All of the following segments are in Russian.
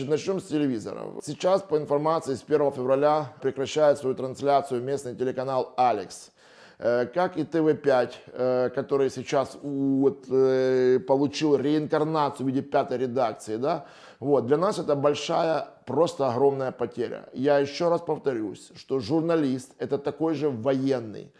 Начнем с телевизора. Сейчас, по информации, с 1 февраля прекращает свою трансляцию местный телеканал «Алекс». Э, как и ТВ-5, э, который сейчас вот, э, получил реинкарнацию в виде пятой редакции, да, вот, для нас это большая, просто огромная потеря. Я еще раз повторюсь, что журналист – это такой же военный.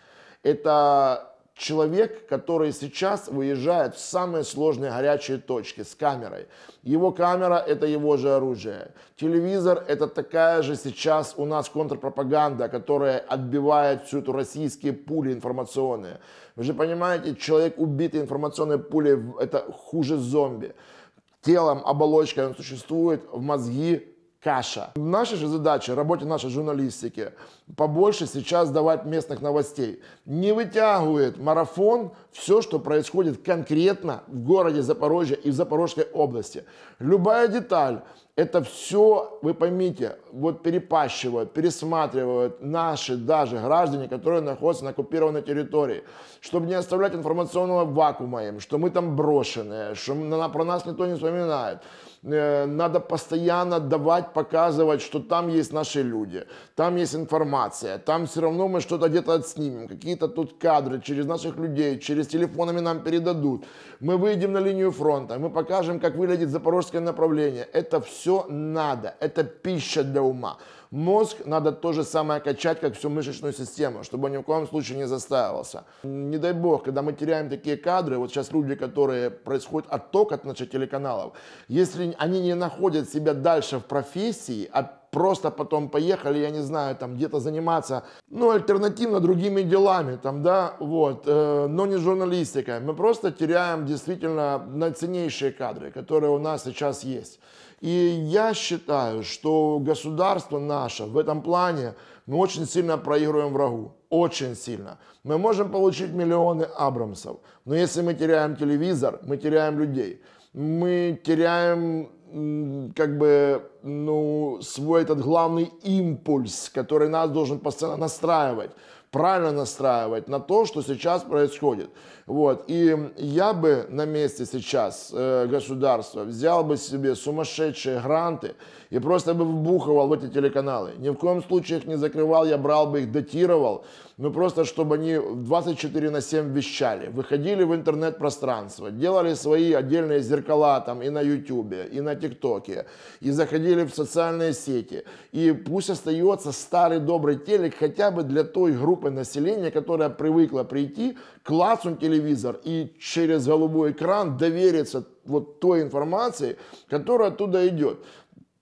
Это человек, который сейчас выезжает в самые сложные горячие точки с камерой. Его камера – это его же оружие. Телевизор – это такая же сейчас у нас контрпропаганда, которая отбивает всю эту российские пули информационные. Вы же понимаете, человек убитый информационной пулей – это хуже зомби. Телом, оболочкой он существует, в мозги каша. Наша же задача, работе нашей журналистики, побольше сейчас давать местных новостей. Не вытягивает марафон все, что происходит конкретно в городе Запорожье и в Запорожской области. Любая деталь, это все, вы поймите, вот перепащивают, пересматривают наши даже граждане, которые находятся на оккупированной территории, чтобы не оставлять информационного вакуума им, что мы там брошенные, что на, про нас никто не вспоминает. Э, надо постоянно давать, показывать, что там есть наши люди, там есть информация, там все равно мы что-то где-то отснимем, какие-то тут кадры через наших людей, через телефонами нам передадут. Мы выйдем на линию фронта, мы покажем, как выглядит запорожское направление. Это все все надо. Это пища для ума. Мозг надо то же самое качать, как всю мышечную систему, чтобы ни в коем случае не заставился. Не дай бог, когда мы теряем такие кадры, вот сейчас люди, которые происходят отток от наших телеканалов, если они не находят себя дальше в профессии, а просто потом поехали, я не знаю, там где-то заниматься, ну, альтернативно другими делами, там, да, вот, э, но не журналистикой. Мы просто теряем действительно наиценнейшие кадры, которые у нас сейчас есть. И я считаю, что государство наше в этом плане мы очень сильно проигрываем врагу. Очень сильно. Мы можем получить миллионы Абрамсов, но если мы теряем телевизор, мы теряем людей. Мы теряем как бы, ну, свой этот главный импульс, который нас должен постоянно настраивать правильно настраивать на то, что сейчас происходит. Вот. И я бы на месте сейчас э, государства взял бы себе сумасшедшие гранты и просто бы вбухивал в эти телеканалы. Ни в коем случае их не закрывал, я брал бы их, датировал, но ну, просто чтобы они 24 на 7 вещали, выходили в интернет-пространство, делали свои отдельные зеркала там и на ютюбе, и на тиктоке, и заходили в социальные сети. И пусть остается старый добрый телек хотя бы для той группы группы населения, которая привыкла прийти, класнуть телевизор и через голубой экран довериться вот той информации, которая оттуда идет.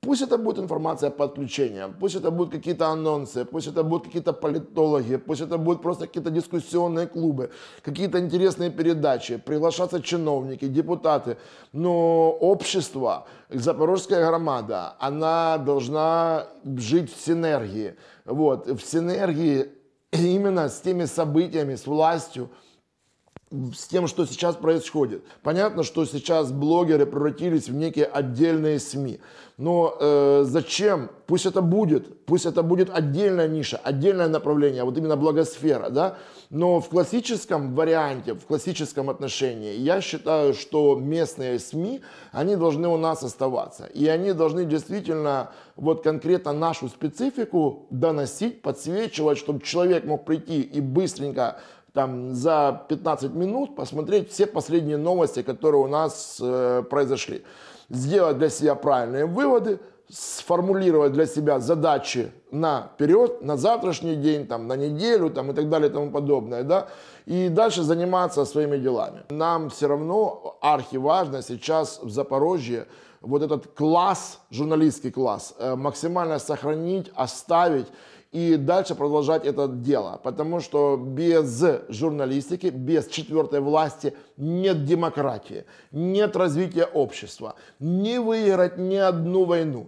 Пусть это будет информация по отключениям, пусть это будут какие-то анонсы, пусть это будут какие-то политологи, пусть это будут просто какие-то дискуссионные клубы, какие-то интересные передачи, приглашаться чиновники, депутаты. Но общество, запорожская громада, она должна жить в синергии. Вот, в синергии именно с теми событиями, с властью, с тем, что сейчас происходит. Понятно, что сейчас блогеры превратились в некие отдельные СМИ. Но э, зачем? Пусть это будет. Пусть это будет отдельная ниша, отдельное направление, а вот именно благосфера. Да? Но в классическом варианте, в классическом отношении, я считаю, что местные СМИ, они должны у нас оставаться. И они должны действительно вот конкретно нашу специфику доносить, подсвечивать, чтобы человек мог прийти и быстренько там за 15 минут посмотреть все последние новости, которые у нас э, произошли. Сделать для себя правильные выводы, сформулировать для себя задачи наперед, на завтрашний день, там, на неделю там, и так далее и тому подобное. Да? И дальше заниматься своими делами. Нам все равно архиважно сейчас в Запорожье вот этот класс, журналистский класс, э, максимально сохранить, оставить и дальше продолжать это дело. Потому что без журналистики, без четвертой власти нет демократии, нет развития общества. Не выиграть ни одну войну,